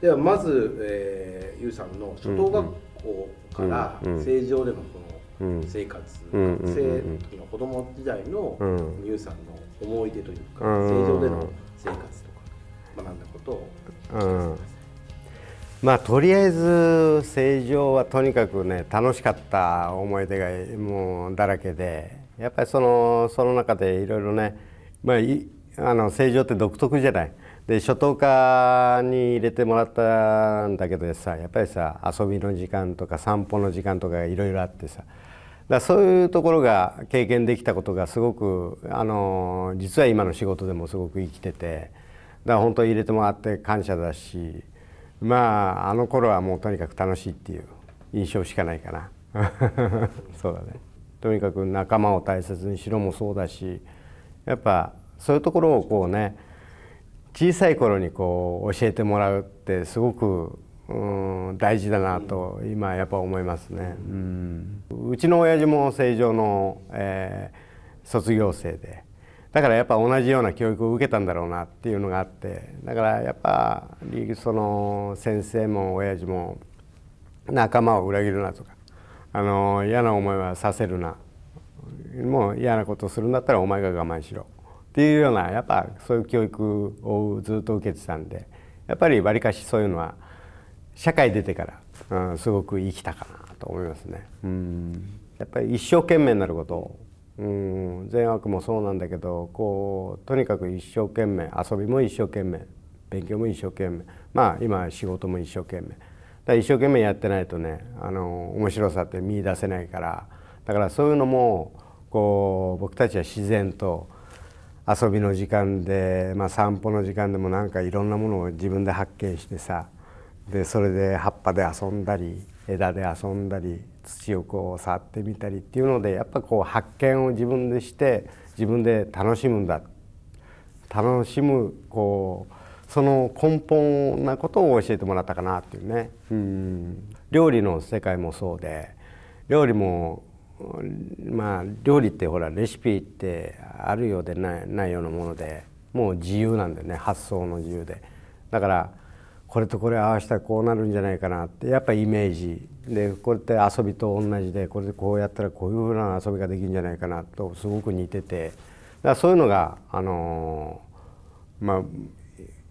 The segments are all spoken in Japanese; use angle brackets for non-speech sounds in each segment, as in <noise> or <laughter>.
ではまず、えー、ゆうさんの初等学校から正常でのこの生活、うん学生の時の子供時代のうん、ゆうさんの思い出というか、正常での生活とか学んだことを聞かせください。まあ、とりあえず成城はとにかくね楽しかった思い出がもうだらけでやっぱりそのその中でいろいろね、まあ、いあの成城って独特じゃない、で初等科に入れてもらったんだけどさやっぱりさ遊びの時間とか散歩の時間とかいろいろあってさだそういうところが経験できたことがすごくあの実は今の仕事でもすごく生きててだから本当に入れてもらって感謝だしまああの頃はもうとにかく楽しいっていう印象しかないかな <laughs> そうだねとにかく仲間を大切にしろもそうだしやっぱそういうところをこうね小さい頃にこう教えてもらうってすごくうん大事だなと今やっぱ思いますね、うん、うちの親父も正常の、えー、卒業生でだからやっぱ同じような教育を受けたんだろうなっていうのがあってだからやっぱりその先生も親父も仲間を裏切るなとかあの嫌な思いはさせるなもう嫌なことするんだったらお前が我慢しろっていうようなやっぱそういう教育をずっと受けてたんでやっぱりわりかしそういうのは社会出てから、うん、すごく生きたかなと思いますね。うんやっぱり一生懸命になることうん善悪もそうなんだけどこうとにかく一生懸命遊びも一生懸命勉強も一生懸命まあ今仕事も一生懸命だ一生懸命やってないとねあの面白さって見いだせないからだからそういうのもこう僕たちは自然と遊びの時間で、まあ、散歩の時間でもなんかいろんなものを自分で発見してさでそれで葉っぱで遊んだり枝で遊んだり土をこう触ってみたりっていうのでやっぱこう発見を自分でして自分で楽しむんだ楽しむこうその根本なことを教えてもらったかなっていうねうん料理の世界もそうで料理もまあ料理ってほらレシピってあるようでないないようなものでもう自由なんでね発想の自由でだからこれとこれ合わせたらこうなるんじゃないかなってやっぱイメージでこれって遊びと同じでこれでこうやったらこういうふうな遊びができるんじゃないかなとすごく似ててだからそういうのがあのまあ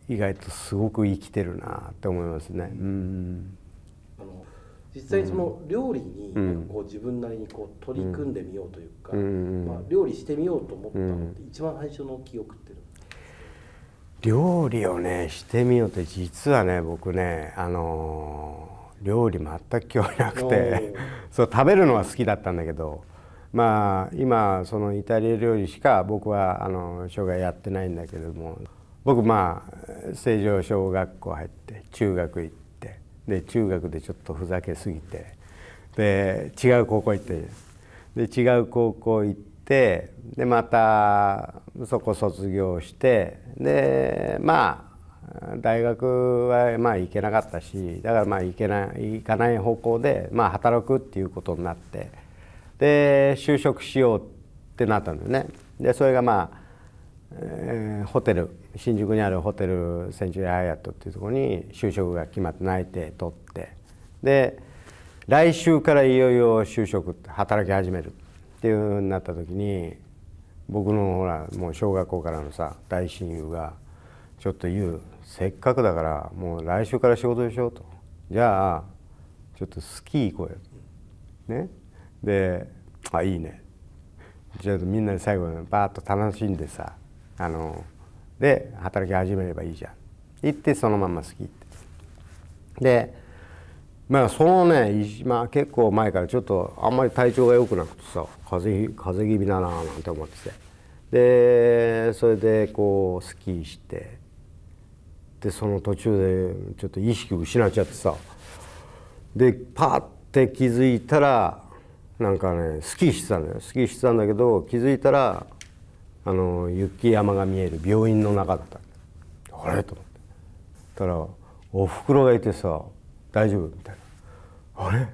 意外とすごく生きてるなって思いますね。うん実際その料理にこう自分なりにこう取り組んでみようというか、まあ、料理してみようと思ったのって一番最初の記憶って料理をねしてみようって実はね僕ねあのー、料理全く興味なくて <laughs> そう食べるのは好きだったんだけどまあ今そのイタリア料理しか僕はあの生涯やってないんだけれども僕まあ成城小学校入って中学行って。で中学でちょっとふざけすぎてで違う高校行ってで違う高校行ってでまたそこ卒業してでまあ大学はまあ行けなかったしだからまあ行けない行かない方向でまあ働くっていうことになってで就職しようってなったんだよね。でそれがまあえー、ホテル新宿にあるホテルセンチュリーハイアットっていうところに就職が決まって内定取ってで来週からいよいよ就職働き始めるっていうふうになった時に僕のほらもう小学校からのさ大親友がちょっと言うせっかくだからもう来週から仕事でしょうとじゃあちょっとスキー行こうよ。ね、であいいねじゃあみんなで最後にバーッと楽しんでさあので働き始めればいいじゃん行ってそのまま好きってでまあそのね、まあ、結構前からちょっとあんまり体調が良くなくてさ風邪風邪気味だななんて思っててでそれでこうスキーしてでその途中でちょっと意識失っちゃってさでパーって気づいたらなんかねスキーしてたんだよスキーしてたんだけど気づいたらあの雪山が見える病院の中だったあれと思ってたらおふくろがいてさ大丈夫みたいなあれ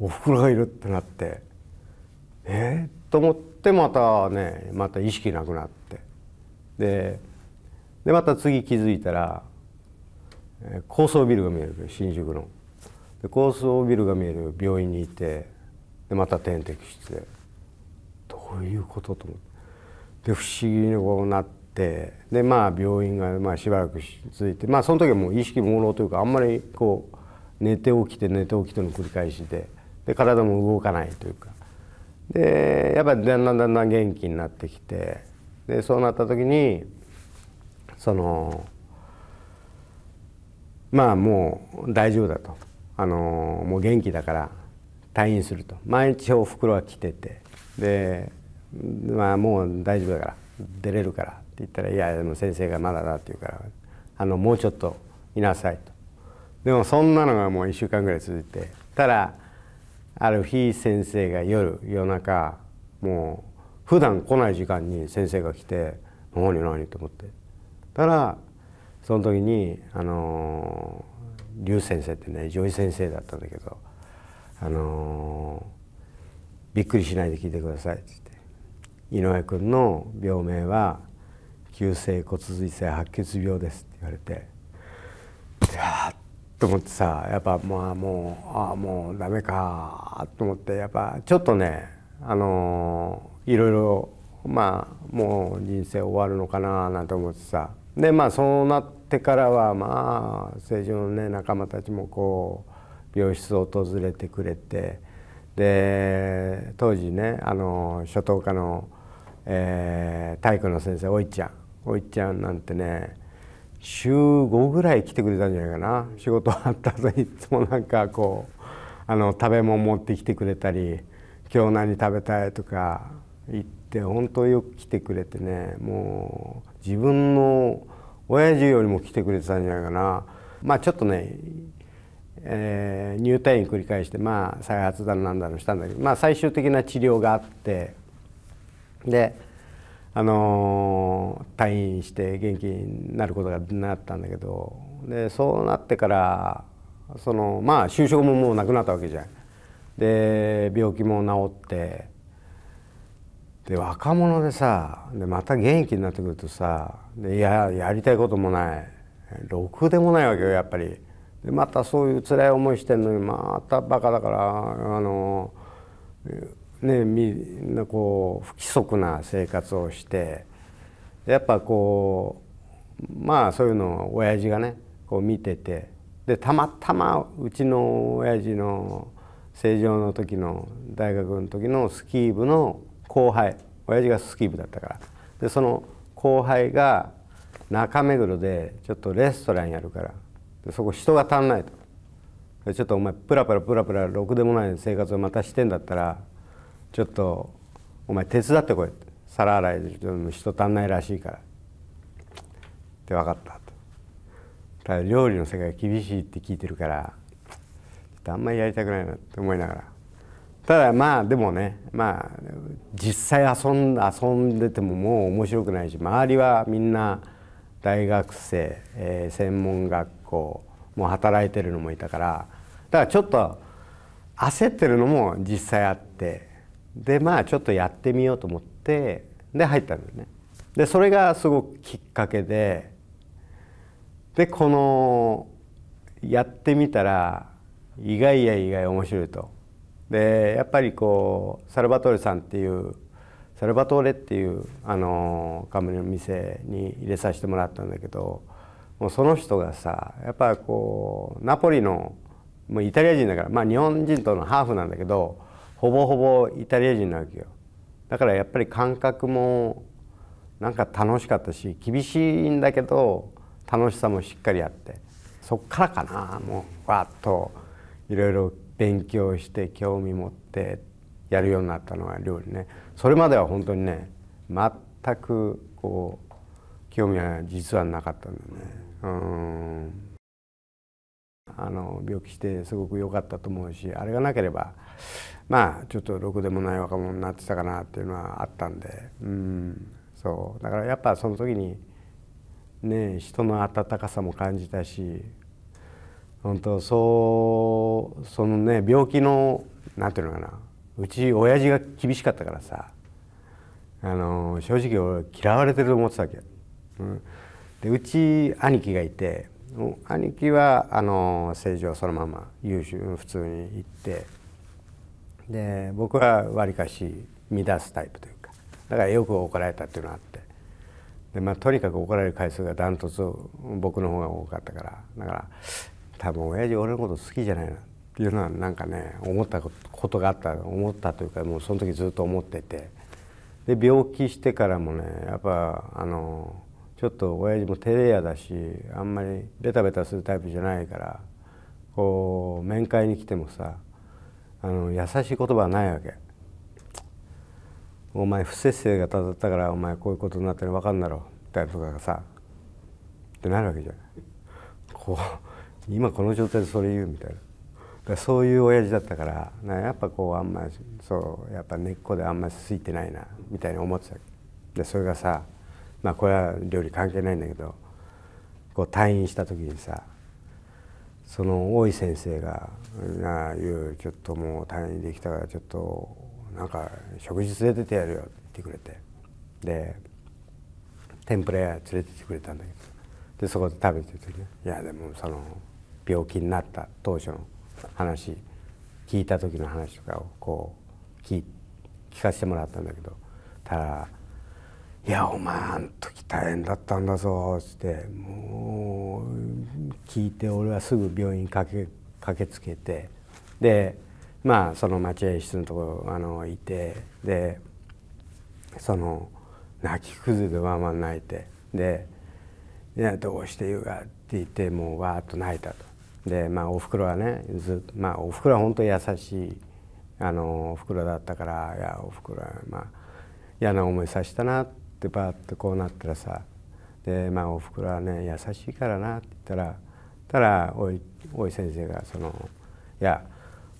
おふくろがいるってなってえー、と思ってまたねまた意識なくなってででまた次気づいたら、え高層ビルが見える新宿ので高層ビルが見える病院にいてでまた点滴してどういうことと思ってで不思議にこうなってでまあ病院がまあしばらく続いてまあその時はもう意識朦朧というかあんまりこう寝て起きて寝て起きての繰り返しでで体も動かないというかでやっぱりだんだんだんだん元気になってきてでそうなった時にそのまあもう大丈夫だとあのもう元気だから退院すると毎日お袋は来ててでまあ、もう大丈夫だから出れるから」って言ったら「いやでも先生がまだだ」って言うから「あのもうちょっといなさい」と。でもそんなのがもう1週間ぐらい続いてただある日先生が夜夜中もう普段来ない時間に先生が来て「何何?」と思ってたらその時にあの劉先生ってね女医先生だったんだけど「あのびっくりしないで聞いてください」って井上君の病名は急性骨髄性白血病です」って言われて「あっ」と思ってさやっぱまあもうああもうダメかと思ってやっぱちょっとねあのいろいろまあもう人生終わるのかななんて思ってさでまあそうなってからはまあ政治のね仲間たちもこう病室を訪れてくれてで当時ねあの初等科のえー、体育の先生おいちゃんおいちゃんなんてね週5ぐらい来てくれたんじゃないかな仕事終わった後いつもなんかこうあの食べ物持ってきてくれたり「今日何食べたい?」とか言って本当よく来てくれてねもう自分の親父よりも来てくれてたんじゃないかな。まあ、ちょっとねえー、入退院繰り返して、まあ、再発だなんだのしたんだけど、まあ、最終的な治療があってであのー、退院して元気になることがなったんだけどでそうなってからそのまあ就職ももうなくなったわけじゃん。で病気も治ってで若者でさでまた元気になってくるとさでいややりたいこともないろくでもないわけよやっぱり。でまたそういう辛い思いしてんのにまたバカだからあのね、みんなこう不規則な生活をしてやっぱこうまあそういうのを親父がねこう見ててでたまたまうちの親父の成城の時の大学の時のスキー部の後輩親父がスキー部だったからでその後輩が中目黒でちょっとレストランやるからでそこ人が足んないと。ちょっとお前プラプラプラプラろくでもない生活をまたしてんだったらちょっとお前手伝ってこい」って皿洗い人足んないらしいから」って分かったと。ただ料理の世界厳しいって聞いてるからちょっとあんまりやりたくないなって思いながらただまあでもねまあ実際遊ん遊んでてももう面白くないし周りはみんな大学生、えー、専門学校もう働いてるのもいたからだからちょっと焦ってるのも実際あってでまあちょっとやってみようと思ってで入ったんだよね。でそれがすごくきっかけででこのやってみたら意外や意外面白いと。でやっぱりこうサルバトーレさんっていうサルバトーレっていうあの冠の店に入れさせてもらったんだけどもうその人がさやっぱこうナポリのもうイタリア人だから、まあ、日本人とのハーフなんだけどほぼほぼイタリア人なわけよだからやっぱり感覚もなんか楽しかったし厳しいんだけど楽しさもしっかりあってそっからかなもうわっといろいろ勉強して興味持ってやるようになったのが料理ねそれまでは本当にね全くこう興味は実はなかったんだよねうんあの病気してすごく良かったと思うしあれがなければまあちょっとろくでもない若者になってたかなっていうのはあったんで、うん、そうだからやっぱその時にね人の温かさも感じたし本当そうそのね病気のなんていうのかなうち親父が厳しかったからさあの正直俺嫌われてると思ってたわけ、うん、でうち兄貴がいて兄貴はあの政治はそのまま優秀普通に行ってで僕はわりかし乱すタイプというかだからよく怒られたっていうのがあってで、まあ、とにかく怒られる回数がダントツ僕の方が多かったからだから多分親父俺のこと好きじゃないなっていうのはなんかね思ったことがあった思ったというかもうその時ずっと思っててで病気してからもねやっぱあのちょっと親父も照れ屋だしあんまりベタベタするタイプじゃないからこう面会に来てもさあの優しい言葉はないわけお前不摂生がただったからお前こういうことになってる分かんだろみたいなとかがさってなるわけじゃないこう今この状態でそれ言うみたいなだそういう親父だったからなやっぱこうあんまそうやっぱ根っこであんまりついてないなみたいに思ってたでそれがさまあこれは料理関係ないんだけどこう退院した時にさその大井先生がいうちょっともう退院できたからちょっとなんか食事連れてってやるよって言ってくれてで天ぷら屋連れてってくれたんだけどでそこで食べててねいやでもその病気になった当初の話聞いた時の話とかをこう聞聞かせてもらったんだけどただいやお前あん時大変だったんだぞ」っつってもう聞いて俺はすぐ病院駆け駆けつけてでまあその待合室のとこあのいてでその泣き崩れでわんわん泣いてで「でどうして言うか」って言ってもうわーっと泣いたと。でまあおふくろはねず、まあ、おふくろは本当に優しいあのおふくろだったからいやおふくろはまあ嫌な思いさせたなって。でバーッとこうなったらさで、まあ、おふくろはね優しいからなって言ったらたらおいおい先生がその「いや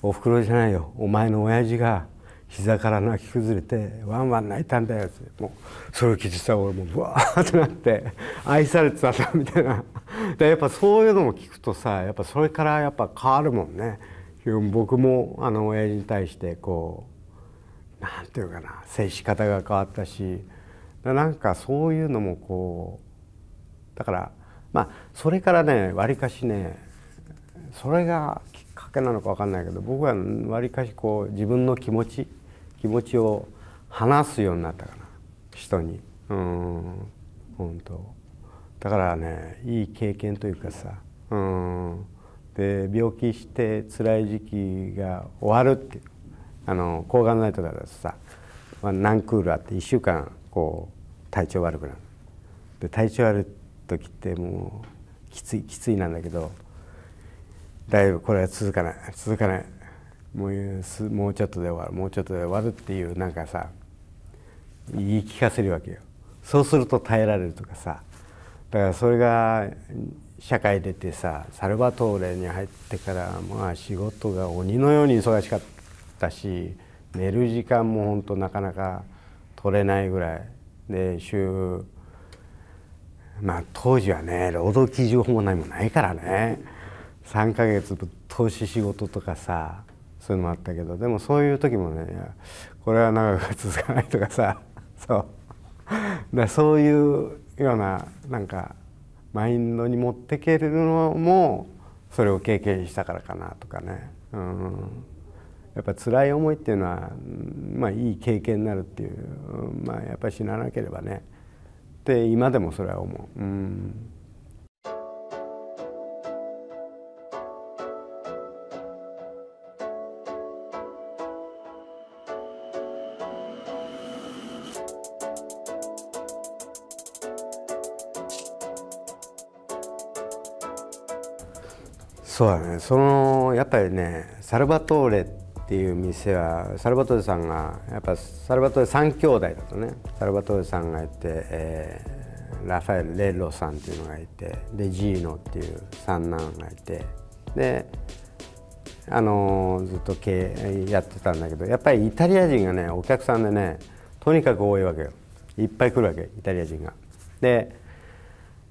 おふくろじゃないよお前の親父が膝から泣き崩れてワンワン泣いたんだよ」ってもうそれを聞いてさ俺もうわーってなって愛されてたんだみたいなでやっぱそういうのも聞くとさやっぱそれからやっぱ変わるもんね僕もあの親父に対してこうなんていうかな接し方が変わったしなんかそういうのもこうだからまあそれからねわりかしねそれがきっかけなのか分かんないけど僕はわりかしこう自分の気持ち気持ちを話すようになったかな人にうん本当だからねいい経験というかさうんで病気して辛い時期が終わるってあの抗がん剤とかだとさワンクールあって1週間こう体調悪くなるで体調悪い時ってもうきついきついなんだけどだいぶこれは続かない続かないもうもうちょっとで終わるもうちょっとで終わるっていうなんかさ言い聞かせるわけよそうすると耐えられるとかさだからそれが社会出てさサルバトーレに入ってからまあ仕事が鬼のように忙しかったし寝る時間も本当なかなか取れないぐらいで週まあ当時はね労働基準法も何もないからね3か月ぶっ通し仕事とかさそういうのもあったけどでもそういう時もねこれは長く続かないとかさそうだそういうようななんかマインドに持ってけるのもそれを経験したからかなとかね、うん、やっぱ辛い思いっていうのは、まあ、いい経験になるっていうまあ、やっぱり死ななければねって今でもそれは思う。うんそうだねそのやっぱりねサルバトーレっっていう店はサルバトレさんがやっぱサルバトレ3兄弟だとねサルバトレさんがいて、えー、ラファエル・レッロさんっていうのがいてでジーノっていう三男がいてであのー、ずっと経営やってたんだけどやっぱりイタリア人がねお客さんでねとにかく多いわけよいっぱい来るわけイタリア人が。で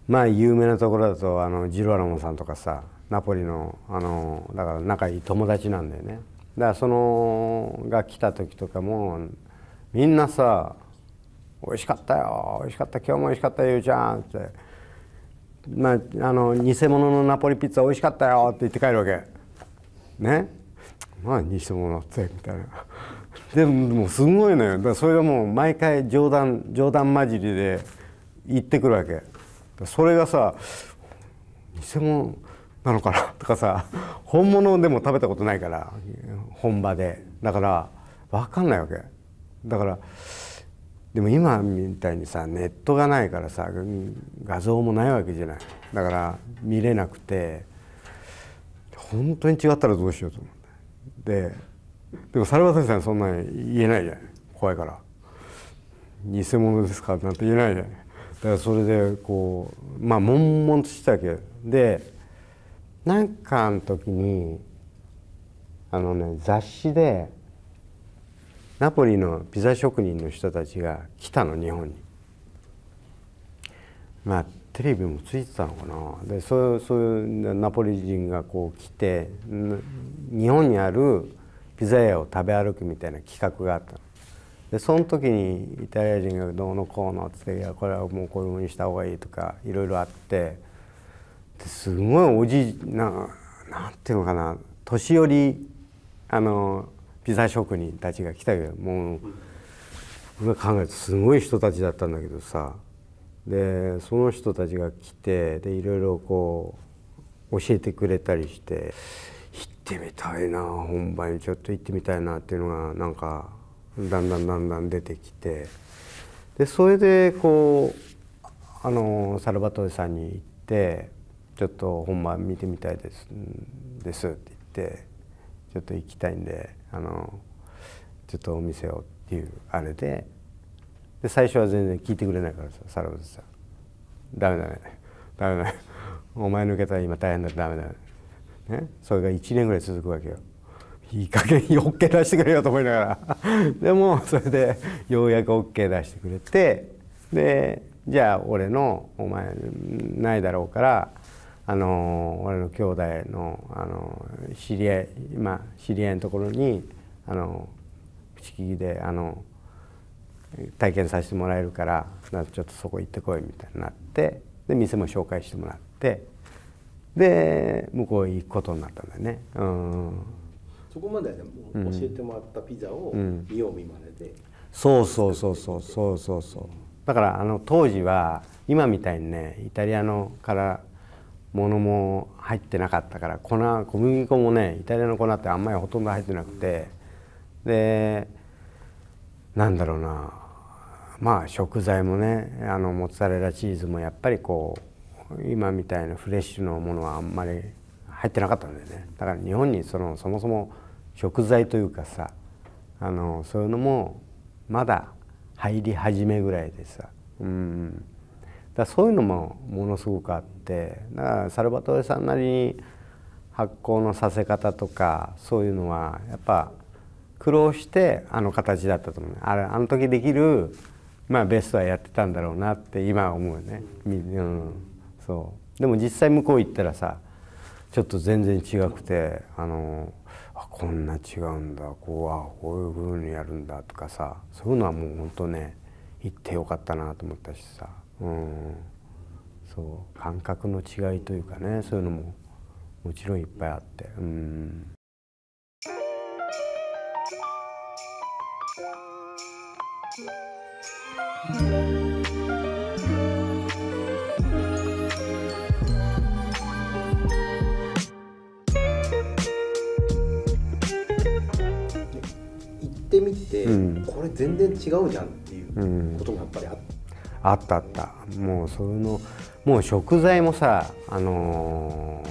まあ有名なところだとあのジロアロモさんとかさナポリのあのだから仲いい友達なんだよねだそのが来た時とかもみんなさ「美味しかったよ美味しかった今日も美味しかったよゆうちゃん」って。まあ、あの偽物のナポリピッツァ美味しかったよって言って帰るわけねまあ偽物ってみたいな <laughs> でもすごいのよだそれがもう毎回冗談冗談交じりで言ってくるわけそれがさ偽物なのかな <laughs> とかさ本物でも食べたことないから本場でだから分かんないわけだからでも今みたいにさネットがないからさ画像もないわけじゃないだから見れなくて本当に違ったらどうしようと思ってででも猿渡さんそんなに言えないじゃない怖いから偽物ですかなんて言えないじゃないだからそれでこうまあ悶々としてたわけでなんかの時にあのね雑誌でナポリのピザ職人の人たちが来たの日本に。まあテレビもついてたのかなでそうそういうナポリ人がこう来て日本にあるピザ屋を食べ歩くみたいな企画があったの。でその時にイタリア人がどうのこうのっていやこれはもうこういうふうにした方がいいとかいろいろあって。すごいおじいななんていうのかな年寄りあのピザ職人たちが来たけどもう考えるとすごい人たちだったんだけどさでその人たちが来てでいろいろこう教えてくれたりして行ってみたいな本場にちょっと行ってみたいなっていうのがなんかだんだんだんだん出てきてでそれでこうあのサルバトルさんに行って。ちょっと本番見てみたいですですって言ってちょっと行きたいんであのちょっとお店をっていうあれでで最初は全然聞いてくれないからさサラブさん「ダメだねダメだねお前抜けたら今大変だダメだね」ねそれが1年ぐらい続くわけよ。いい加減 OK 出してくれよと思いながら <laughs> でもそれでようやく OK 出してくれてでじゃあ俺のお前ないだろうからあの我の兄弟のあの知り合い、まあ、知り合いのところにあの口利きであの体験させてもらえるからちょっとそこ行ってこいみたいになってで店も紹介してもらってで向こうへ行くことになったんだよね。うんそこまで、でも教えてもらったピザを見よう見まねで、うん、そうそうそうそうそうそうそうだからあの当時は今みたいにねイタリアのからものも入ってなかったから粉小麦粉もねイタリアの粉ってあんまりほとんど入ってなくてでなんだろうなまあ食材もねあのモッツァレラチーズもやっぱりこう今みたいなフレッシュのものはあんまり入ってなかったんだよねだから日本にそのそもそも食材というかさあのそういうのもまだ入り始めぐらいでさうんだそういうのもものすごくあってだからサルバトレさんなりに発酵のさせ方とかそういうのはやっぱ苦労してあの形だったと思うあれあの時できる、まあ、ベストはやってたんだろうなって今は思うよね、うん、そうでも実際向こう行ったらさちょっと全然違くてあのあこんな違うんだこうあこういうふうにやるんだとかさそういうのはもう本当ね行ってよかったなと思ったしさ。うん、そう感覚の違いというかねそういうのももちろんいっぱいあって。うん行ってみて、うん、これ全然違うじゃんっていうこともやっぱりあっあったあったもうそのもう食材もさあの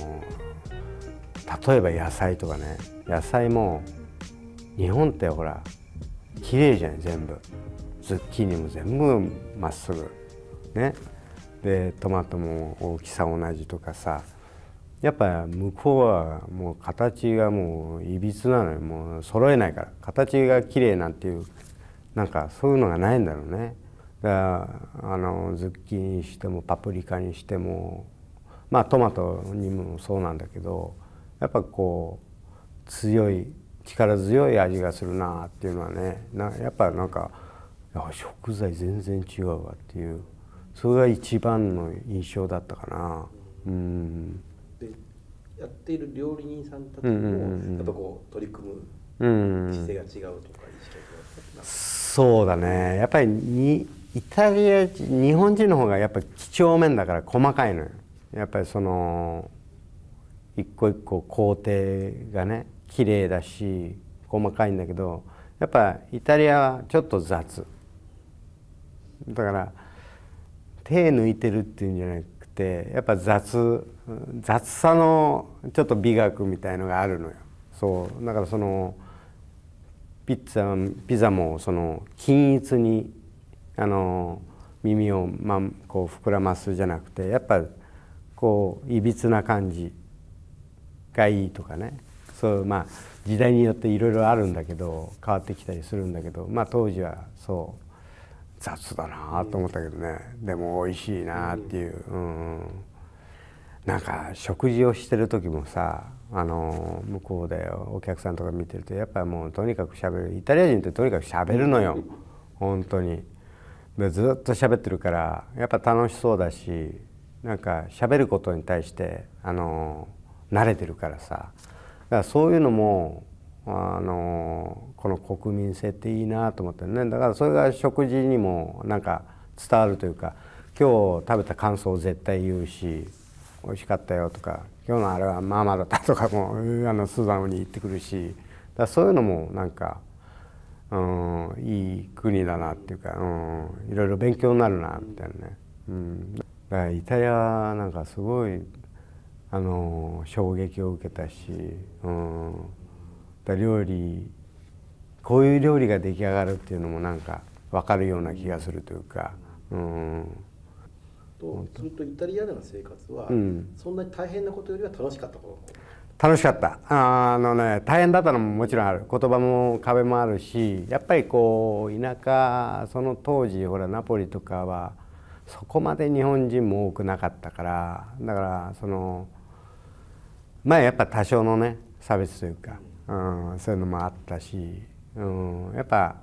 ー、例えば野菜とかね野菜も日本ってほら綺麗じゃん全部ズッキーニも全部まっすぐねでトマトも大きさ同じとかさやっぱ向こうはもう形がもういびつなのよもう揃えないから形が綺麗なんていうなんかそういうのがないんだろうねあのズッキーニにしてもパプリカにしてもまあトマトにもそうなんだけどやっぱこう強い力強い味がするなっていうのはねなやっぱなんか食材全然違うわっていうそれが一番の印象だったかな。うん、でやっている料理人さんたちも、やっぱこう取り組む姿勢が違うとか意識がそうだねやっぱりにイタリア日本人の方がやっぱ几帳面だから細かいのよやっぱりその一個一個工程がね綺麗だし細かいんだけどやっぱイタリアはちょっと雑だから手抜いてるっていうんじゃなくてやっぱ雑雑さのちょっと美学みたいのがあるのよそうだからそのピッツァピザもその均一にあの耳を、ま、こう膨らますじゃなくてやっぱこういびつな感じがいいとかねそうまあ時代によっていろいろあるんだけど変わってきたりするんだけど、まあ、当時はそう雑だなと思ったけどね、でも美味しいなっていう、うん、なんか食事をしてる時もさあの向こうでお客さんとか見てるとやっぱりもうとにかくしゃべるイタリア人ってとにかくしゃべるのよ、ん、本当にでずっと喋ってるからやっぱ楽しそうだしなんか喋ることに対してあの慣れてるからさだからそういうのもあのこの国民性っていいなと思ってねだからそれが食事にもなんか伝わるというか今日食べた感想を絶対言うし美味しかったよとか今日のあれはまあまあだったとかもあの素ンに言ってくるしだそういうのもなんか。うん、いい国だなっていうか、うん、いろいろ勉強になるなみたいなね、うん、だからイタリアなんかすごいあの衝撃を受けたし、うん、だ料理こういう料理が出来上がるっていうのもなんか分かるような気がするというか。うんとするとイタリアでの生活は、そんなに大変なことよりは楽しかったこと楽しかったあの、ね、大変だったのももちろんある言葉も壁もあるしやっぱりこう田舎その当時ほらナポリとかはそこまで日本人も多くなかったからだからそのまあやっぱ多少のね差別というか、うん、そういうのもあったし、うん、やっぱ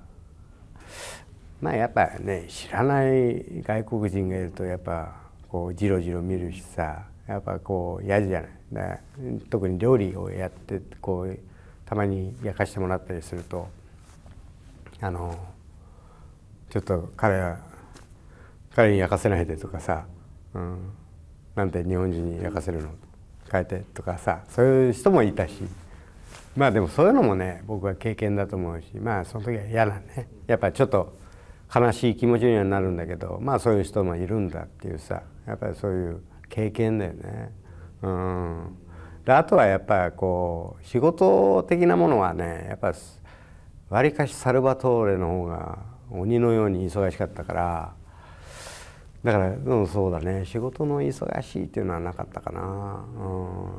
まあやっぱね知らない外国人がいるとやっぱこうじろじろ見るしさやっぱこう嫌じゃない。特に料理をやってこうたまに焼かしてもらったりするとあのちょっと彼は彼に焼かせないでとかさ、うん、なんで日本人に焼かせるの変えてとかさそういう人もいたしまあでもそういうのもね僕は経験だと思うしまあその時は嫌だねやっぱちょっと悲しい気持ちにはなるんだけどまあそういう人もいるんだっていうさやっぱりそういう経験だよね。うんであとはやっぱりこう仕事的なものはねやっぱわりかしサルバトーレの方が鬼のように忙しかったからだからうんそうだね仕事の忙しいっていうのはなかったかな、う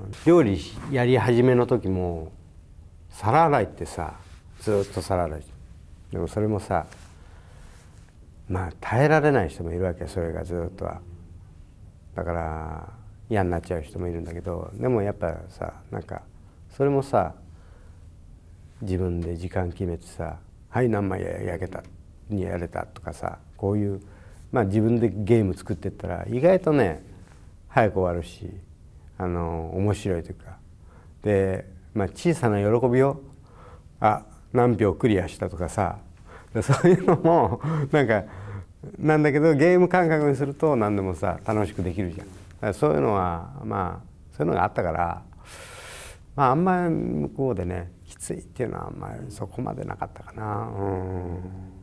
ん、料理やり始めの時も皿洗いってさずっと皿洗いでもそれもさまあ耐えられない人もいるわけそれがずっとは。だから嫌になっちゃう人もいるんだけどでもやっぱさなんかそれもさ自分で時間決めてさ「はい何枚焼けた」にやれたとかさこういう、まあ、自分でゲーム作ってったら意外とね早く終わるしあの面白いというかで、まあ、小さな喜びをあ何秒クリアしたとかさそういうのもなんかなんだけどゲーム感覚にすると何でもさ楽しくできるじゃんそういうのはまあそういうのがあったから、まあ、あんまり向こうでねきついっていうのはあんまりそこまでなかったかなうん。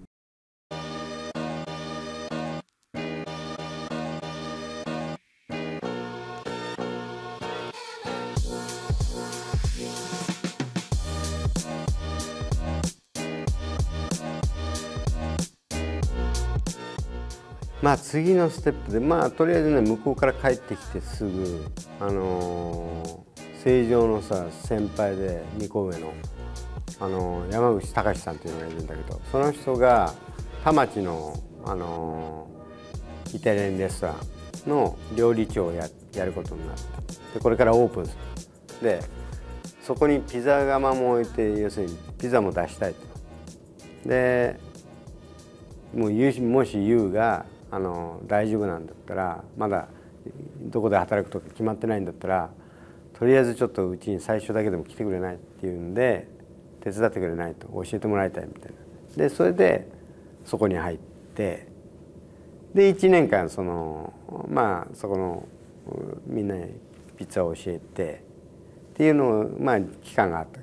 まあ、次のステップで、まあ、とりあえずね向こうから帰ってきてすぐ、あのー、成城のさ先輩で2個上の、あのー、山口隆さんというのがいるんだけどその人が田町の、あのー、イタリアンレストランの料理長をややることになってでこれからオープンするでそこにピザ窯も置いて要するにピザも出したいと。でもうもし y があの大丈夫なんだったらまだどこで働くとか決まってないんだったらとりあえずちょっとうちに最初だけでも来てくれないっていうんで手伝ってくれないと教えてもらいたいみたいなでそれでそこに入ってで1年間そのまあそこのみんなにピッツァを教えてっていうのをまあ期間があった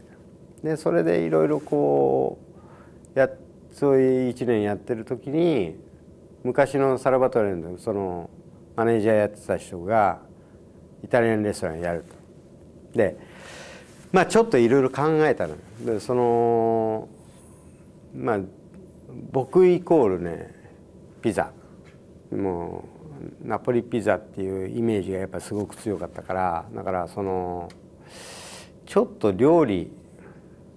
でそれでいろいろこうやそういう1年やってる時に昔のサルバトレのそのマネージャーやってた人がイタリアンレストランやると。でまあちょっといろいろ考えたのでそのまあ僕イコールねピザもうナポリピザっていうイメージがやっぱすごく強かったからだからそのちょっと料理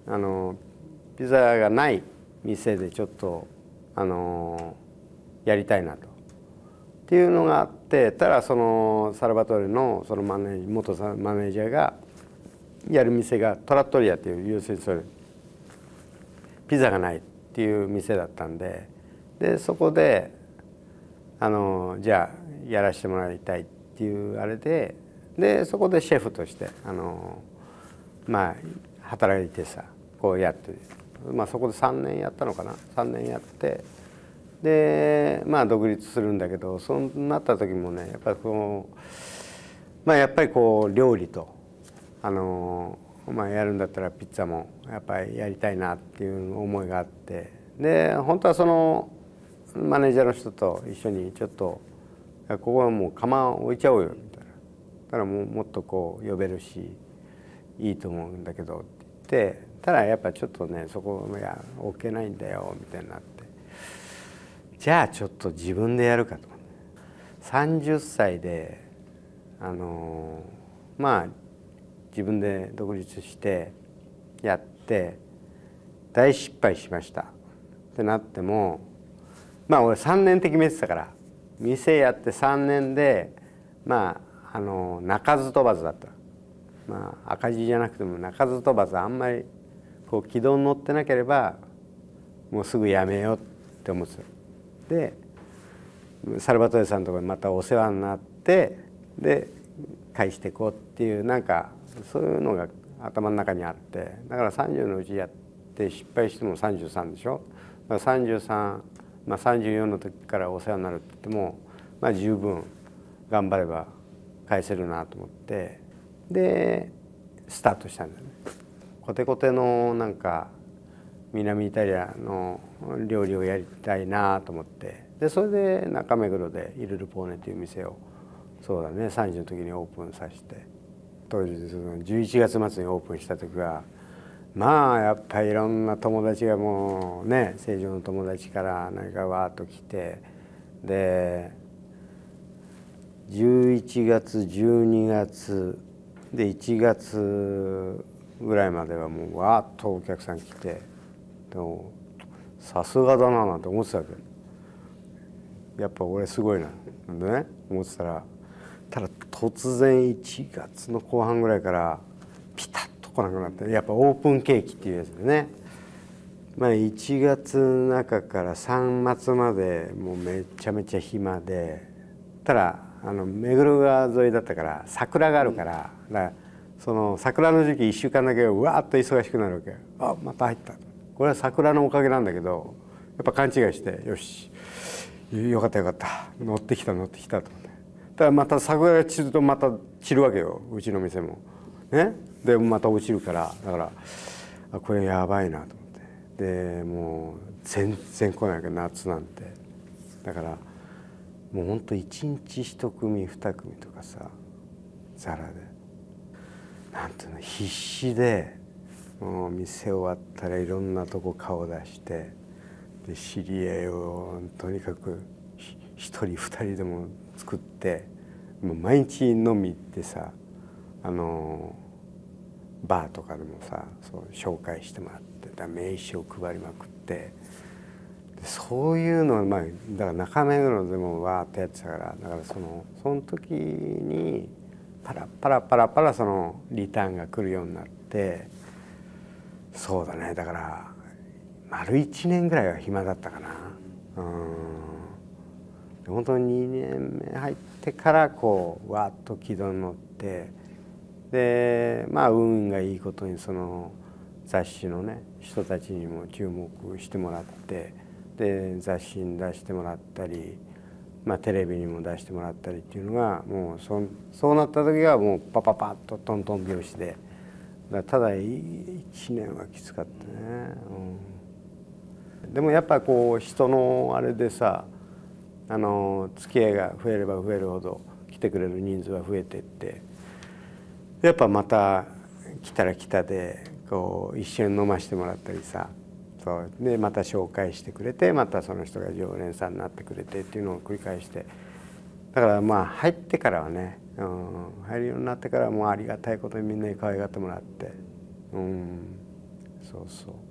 あのピザがない店でちょっとあのーやりたいなと。っていうのがあってたらそのサルバトレのそのマネ元マネージャーがやる店がトラットリアっていう要するにそれピザがないっていう店だったんででそこであのじゃあやらせてもらいたいっていうあれででそこでシェフとしてあのまあ働いてさこうやって、まあ、そこで3年やったのかな3年やってでまあ独立するんだけどそうなった時もねやっぱりこうまあやっぱりこう料理とあのまあやるんだったらピッツァもやっぱりやりたいなっていう思いがあってで本当はそのマネージャーの人と一緒にちょっとここはもう釜置いちゃおうよみたいなだからもうもっとこう呼べるしいいと思うんだけどって言ってただやっぱちょっとねそこいや置けないんだよみたいになって。じゃあちょっと自分でやるかと30歳であのまあ自分で独立してやって大失敗しましたってなってもまあ俺3年って決めてたから店やって3年でまああの鳴かず飛ばずだったまあ赤字じゃなくても鳴かず飛ばずあんまりこう軌道に乗ってなければもうすぐやめようって思ってた。ってサルバトレさんのところにまたお世話になってで返していこうっていうなんかそういうのが頭の中にあってだから30のうちやって失敗しても33でしょだから33、まあ、34の時からお世話になるって言っても、まあ、十分頑張れば返せるなと思ってでスタートしたんだよね。コテコテのなんか南イタリアの料理をやりたいなと思ってでそれで中目黒でイル・ルポーネという店をそうだね3時の時にオープンさせて当時その11月末にオープンした時はまあやっぱりいろんな友達がもうね成城の友達から何かわーっと来てで11月12月で1月ぐらいまではもうわーっとお客さん来て。でもさすがだななんて思ってたわけやっぱ俺すごいなね思ってたらただ突然1月の後半ぐらいからピタッと来なくなってやっぱオープンケーキっていうやつでねまあ1月中から3月までもうめちゃめちゃ暇でただあの目黒川沿いだったから桜があるからからその桜の時期1週間だけわーっと忙しくなるわけあまた入ったこれは桜のおかげなんだけどやっぱ勘違いしてよしよかったよかった乗ってきた乗ってきたと思ってただまた桜が散るとまた散るわけようちの店もねでまた落ちるからだからあこれやばいなと思ってでもう全然来ないけど夏なんてだからもうほんと1日1組2組とかさザラでなんていうの必死でもう店終わったらいろんなとこ顔出してで知り合いをとにかく1人2人でも作ってもう毎日飲み行ってさあのバーとかでもさそう紹介してもらってだ名刺を配りまくってそういうのはまあだから中目黒でもわーってやってたからだからそのその時にパラパラパラパラそのリターンが来るようになって。そうだねだから丸1年ぐらいは暇だったかなうん本当に2年目入ってからこうわっと軌道に乗ってでまあ運がいいことにその雑誌のね人たちにも注目してもらってで雑誌に出してもらったり、まあ、テレビにも出してもらったりっていうのがもうそそうなった時はもうパパパッとトントン拍子で。がただ1年はきつかったね、うん、でもやっぱこう人のあれでさあの付き合いが増えれば増えるほど来てくれる人数は増えてってやっぱまた来たら来たでこう一緒に飲ましてもらったりさそうでまた紹介してくれてまたその人が常連さんになってくれてっていうのを繰り返してだからまあ入ってからはねうん、入るようになってからもうありがたいことにみんなに可愛がってもらって、うん、そうそう。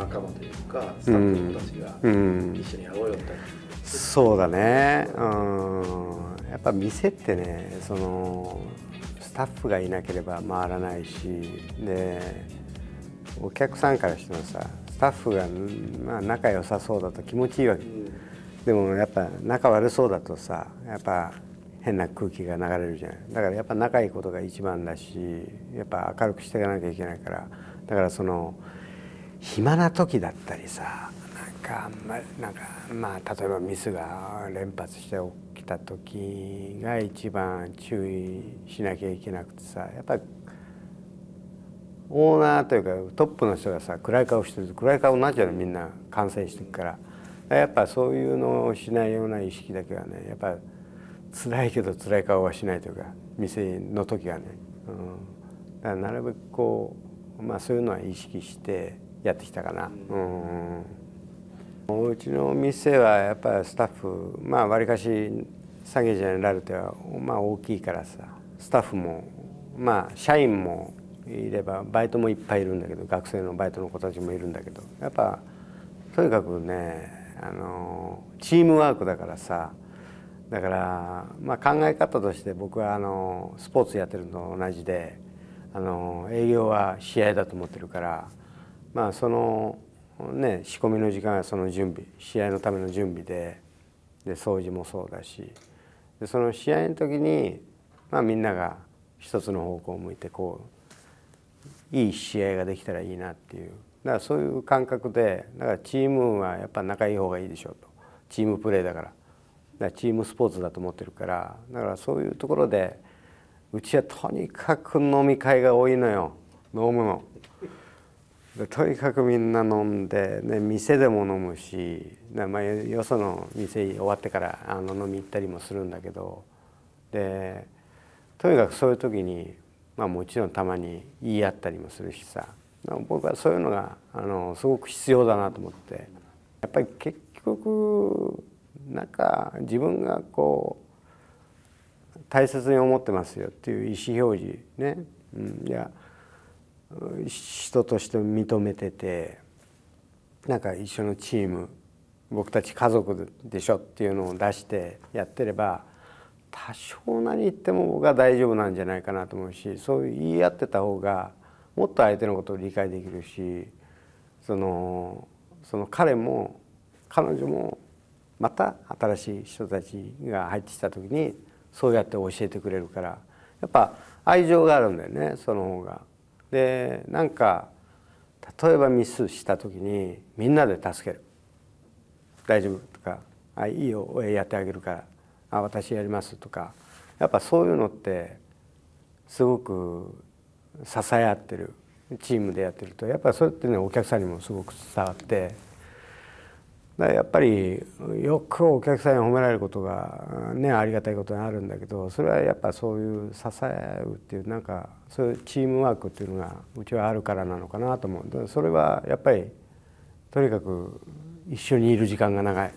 仲間というかスタッフのたちが一緒にやろうよみたいな、そうだねうんやっぱ店ってねそのスタッフがいなければ回らないしでお客さんからしてもさスタッフが、まあ、仲良さそうだと気持ちいいわけ、うん、でもやっぱ仲悪そうだとさやっぱ変な空気が流れるじゃないだからやっぱ仲いいことが一番だしやっぱ明るくしていかなきゃいけないからだからその。暇な時だったりさなんかあんまなんかまあ例えばミスが連発して起きた時が一番注意しなきゃいけなくてさやっぱりオーナーというかトップの人がさ暗い顔してると暗い顔になっちゃうのみんな感染してくから。やっぱそういうのをしないような意識だけはねやっぱ辛いけど辛い顔はしないというか店の時はね、うん、だからなるべくこう、まあ、そういうのは意識してやってきたかな。うんうちの店はやっぱりスタッフまあわりかし詐欺ジェネラルはまあ大きいからさスタッフもまあ社員もいればバイトもいっぱいいるんだけど学生のバイトの子たちもいるんだけどやっぱとにかくねあのチームワークだからさだから、まあ、考え方として僕はあのスポーツやってるのと同じであの営業は試合だと思ってるから。まあそのね仕込みの時間はその準備試合のための準備でで掃除もそうだしでその試合の時に、まあ、みんなが一つの方向を向いてこういい試合ができたらいいなっていうだからそういう感覚でだからチームはやっぱ仲いい方がいいでしょうとチームプレーだからだからチームスポーツだと思ってるからだからそういうところでうちはとにかく飲み会が多いのよ飲むの。とにかくみんな飲んで、ね、店でも飲むし、まあ、よその店終わってからあの飲み行ったりもするんだけどでとにかくそういう時に、まあ、もちろんたまに言い合ったりもするしさ僕はそういうのがあのすごく必要だなと思ってやっぱり結局なんか自分がこう大切に思ってますよっていう意思表示ね。うん、いや人として認めててなんか一緒のチーム僕たち家族でしょっていうのを出してやってれば多少何言っても僕は大丈夫なんじゃないかなと思うしそう言い合ってた方がもっと相手のことを理解できるしそのその彼も彼女もまた新しい人たちが入ってきた時にそうやって教えてくれるからやっぱ愛情があるんだよねその方が。でなんか例えばミスした時にみんなで助ける「大丈夫」とか「あいいよやってあげるからあ私やります」とかやっぱそういうのってすごく支え合ってるチームでやってるとやっぱそれってねお客さんにもすごく伝わって。やっぱりよくお客さんに褒められることが、ね、ありがたいことにあるんだけどそれはやっぱそういう支え合うっていうなんかそういうチームワークっていうのがうちはあるからなのかなと思うそれはやっぱりとにかく一緒にいる時間が長い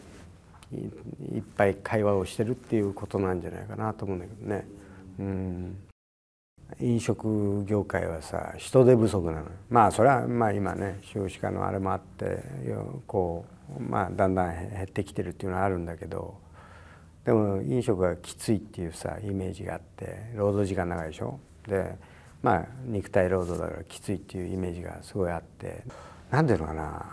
いっぱい会話をしてるっていうことなんじゃないかなと思うんだけどね。うん飲食業界はさ人手不足なのまあそれはまあ今ね少子化のあれもあってこうまあ、だんだん減ってきてるっていうのはあるんだけどでも飲食がきついっていうさイメージがあって労働時間長いでしょでまあ肉体労働だからきついっていうイメージがすごいあって何ていうのかな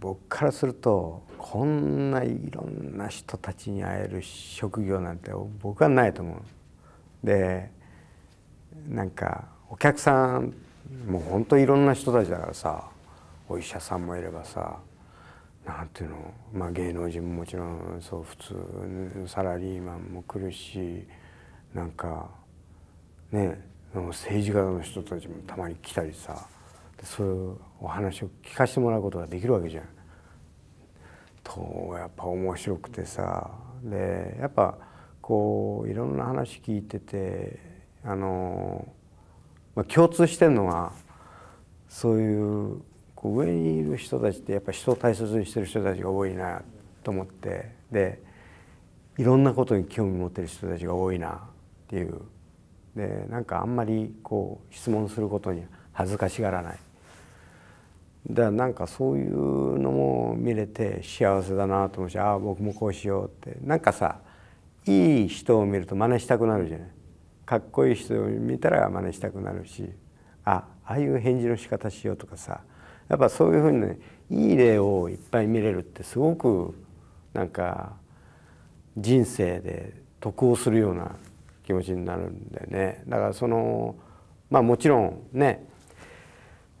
僕からするとこんないろんな人たちに会える職業なんて僕はないと思う。でなんかお客さんもうほんといろんな人たちだからさお医者さんもいればさなんていうの、まあ、芸能人ももちろんそう普通サラリーマンも来るしなんかね政治家の人たちもたまに来たりさそういうお話を聞かせてもらうことができるわけじゃん。とやっぱ面白くてさでやっぱこういろんな話聞いててあの、まあ、共通してるのはそういうこう上にいる人たちってやっぱ人を大切にしてる人たちが多いなと思ってでいろんなことに興味持ってる人たちが多いなっていうでなんかあんまりこう質問することに恥ずかしがらないだからなんかそういうのも見れて幸せだなと思うしああ僕もこうしようってなんかさいい人を見ると真似したくなるじゃないかっこいい人を見たら真似したくなるしあああいう返事の仕方しようとかさやっぱそういうふうにねいい例をいっぱい見れるってすごくなんか人生で得をするような気持ちになるんだねだからそのまあもちろんね、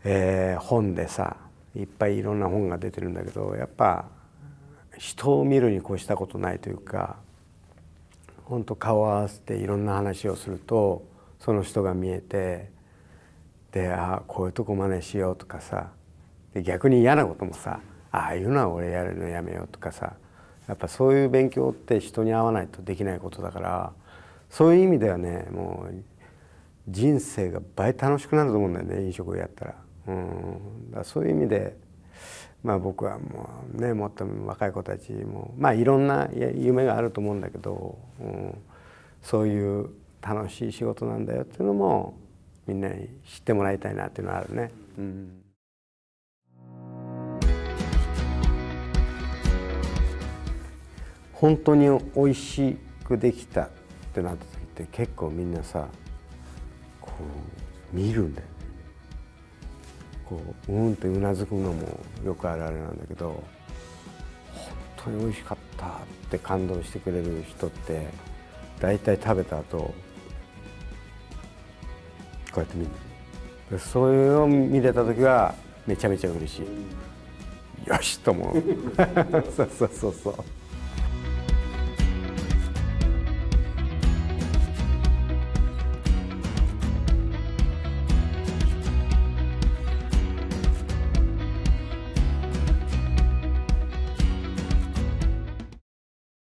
えー、本でさいっぱいいろんな本が出てるんだけどやっぱ人を見るに越したことないというか本当顔を合わせていろんな話をするとその人が見えてでああこういうとこ真似しようとかさで逆に嫌なこともさああいうのは俺やるのやめようとかさやっぱそういう勉強って人に会わないとできないことだからそういう意味ではねもう人生が倍楽しくなると思うんだよね飲食をやったら。うん、だそういう意味でまあ、僕はもうねもっと若い子たちもまあいろんな夢があると思うんだけど、うん、そういう楽しい仕事なんだよっていうのもみんなに知ってもらいたいなっていうのはあるね。うん本当に美味しくできたってなった時って結構みんなさこう見るんだよねこううんってうなずくのもよくあるあれなんだけど本当に美味しかったって感動してくれる人って大体食べた後こうやって見るそうういのを見れた時はめちゃめちゃ嬉しいよしと思う <laughs> そうそうそうそう